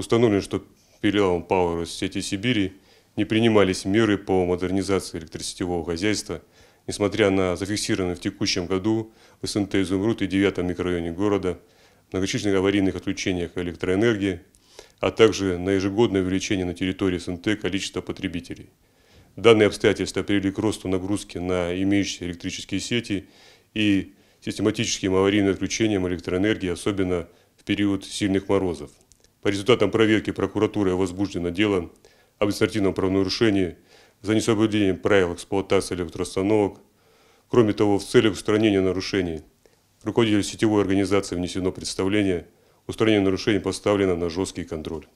Установлено, что перелом Power из сети Сибири не принимались меры по модернизации электросетевого хозяйства, несмотря на зафиксированные в текущем году в СНТ «Изумруд» и 9 микрорайоне города многочисленных аварийных отключениях электроэнергии, а также на ежегодное увеличение на территории СНТ количества потребителей. Данные обстоятельства привели к росту нагрузки на имеющиеся электрические сети и систематическим аварийным отключением электроэнергии, особенно в период сильных морозов. По результатам проверки прокуратуры возбуждено дело об административном правонарушении за несоблюдение правил эксплуатации электроустановок. Кроме того, в целях устранения нарушений руководителю сетевой организации внесено представление, устранение нарушений поставлено на жесткий контроль.